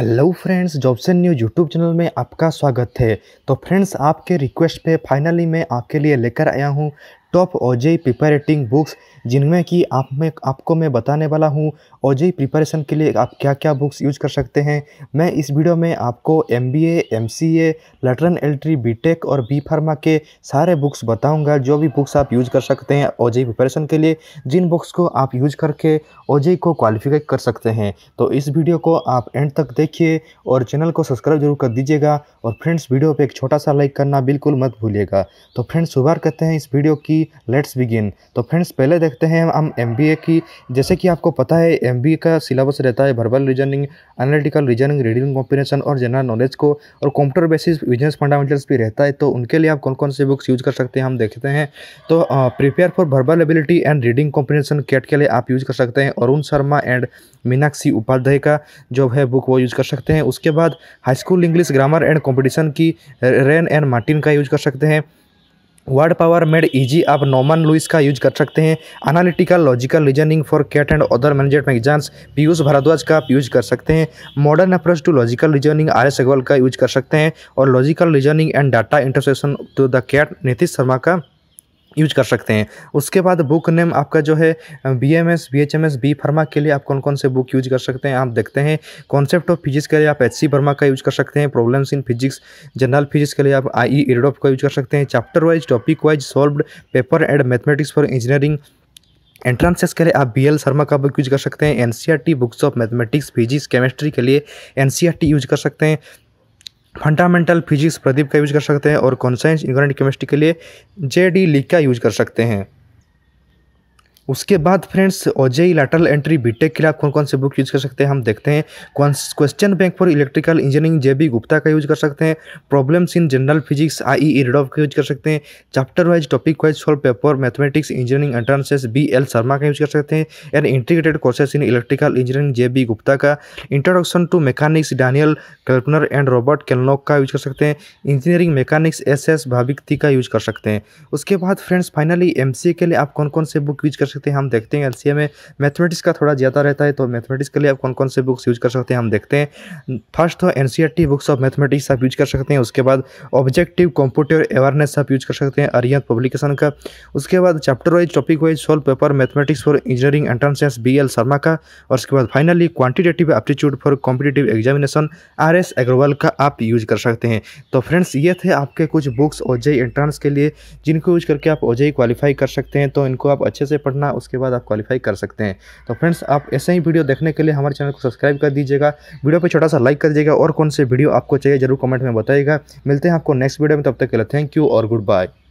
hello friends Jobson news YouTube channel में आपका स्वागत है तो फ्रेंड्स आपके रिक्वेस्ट पे फाइनली मैं आपके लिए लेकर आया हूँ टॉप ओजे प्रिपेरेटिंग बुक्स जिनमें कि आप में आपको मैं बताने वाला हूँ ओजे प्रिपरेशन के लिए आप क्या क्या बुक्स यूज कर सकते हैं मैं इस वीडियो में आपको M B A M C A lateral entry B tech और बी फार्मा के सारे बुक्स बताऊँगा जो भी बुक्स आप यूज कर सकते हैं ओजे प्रिपरेशन के लिए जिन बुक्स को आप यूज करके ओजे को क्वालिफाई कर सकते हैं तो इस वीडियो को आप एंड तक देखिए और चैनल को सब्सक्राइब जरूर कर दीजिएगा और फ्रेंड्स वीडियो पर एक छोटा सा लाइक करना बिल्कुल मत भूलिएगा तो फ्रेंड्स शुभार कहते हैं इस वीडियो की की लेट्स बिगिन तो फ्रेंड्स पहले देखते हैं हम एम की जैसे कि आपको पता है एम का सिलेबस रहता है verbal reasoning analytical reasoning reading comprehension और जनरल नॉलेज को और कंप्यूटर बेसिस बिजनेस फंडामेंटल्स भी रहता है तो उनके लिए आप कौन कौन से बुक्स यूज़ कर सकते हैं हम देखते हैं तो prepare for verbal ability and reading comprehension CAT के लिए आप यूज़ कर सकते हैं अरुण शर्मा एंड मीनाक्षी उपाध्याय का जो है बुक वो यूज़ कर सकते हैं उसके बाद high school English grammar and competition की रेन एंड मार्टिन का यूज़ कर सकते हैं वर्ड पावर मेड इजी आप नॉमन लुइस का यूज कर सकते हैं analytical logical reasoning for CAT and other management exams Piyush Bhardwaj का आप यूज कर सकते हैं modern approach to logical reasoning R S Agarwal का यूज कर सकते हैं और logical reasoning and data interpretation to the CAT Nitish Sharma का यूज कर सकते हैं उसके बाद बुक नेम आपका जो है B M S B H M S B pharma के लिए आप कौन कौन से बुक यूज कर सकते हैं आप देखते हैं कॉन्सेप्ट ऑफ फिजिक्स के लिए आप एच सी वर्मा का यूज कर सकते हैं problems in physics general physics के लिए आप आई ई इरडोफ का यूज कर सकते हैं chapter wise topic wise solve paper and mathematics for engineering entrances के लिए आप बी एल शर्मा का बुक यूज कर सकते हैं N C R T books of mathematics physics chemistry के लिए N C R T use कर सकते हैं फंडामेंटल फिजिक्स प्रदीप का यूज़ कर सकते हैं और कॉन्साइंस इंग्रेंट केमिस्ट्री के लिए जे डी लिक का यूज़ कर सकते हैं उसके बाद फ्रेंड्स ओजे लैटरल एंट्री बीटेक के लिए आप कौन कौन से बुक यूज़ कर सकते हैं हम देखते हैं कौन question bank for electrical engineering J B Gupta का यूज कर सकते हैं problems in general physics I E Irodov का यूज कर सकते हैं chapter wise topic wise solve paper mathematics engineering entrances B L Sharma का यूज कर सकते हैं and integrated courses in electrical engineering J B Gupta का introduction to mechanics Daniel Kleppner and Robert Kolenkow का यूज कर सकते हैं engineering mechanics S S Bhavikatti का यूज कर सकते हैं उसके बाद फ्रेंड्स फाइनली एम सी के लिए आप कौन कौन से बुक यूज कर सकते हैं सकते हैं हम देखते हैं एल में मैथमेटिक्स का थोड़ा ज़्यादा रहता है तो मैथमेटिक्स के लिए आप कौन कौन से बुक्स यूज़ कर सकते हैं हम देखते हैं फर्स्ट तो एन बुक्स ऑफ मैथमेटिक्स आप यूज कर सकते हैं उसके बाद ऑब्जेक्टिव कॉम्प्यूटर अवेयरनेस आप यूज कर सकते हैं अरियंत पब्लिकेशन का उसके बाद chapter wise topic wise solve paper mathematics for engineering entrance B L Sharma का और उसके बाद finally quantitative aptitude for competitive examination R S Agarwal का आप यूज कर सकते हैं तो फ्रेंड्स ये थे आपके कुछ बुक्स ओजे एंट्रेंस के लिए जिनको यूज करके आप ओजे क्वालिफाई कर सकते हैं तो इनको आप अच्छे से पढ़ना करना उसके बाद आप क्वालिफाई कर सकते हैं तो फ्रेंड्स आप ऐसे ही वीडियो देखने के लिए हमारे चैनल को सब्सक्राइब कर दीजिएगा वीडियो पर छोटा सा लाइक कर दीजिएगा और कौन से वीडियो आपको चाहिए जरूर कमेंट में बताइएगा मिलते हैं आपको नेक्स्ट वीडियो में तब तक के लिए थैंक यू और गुड बाय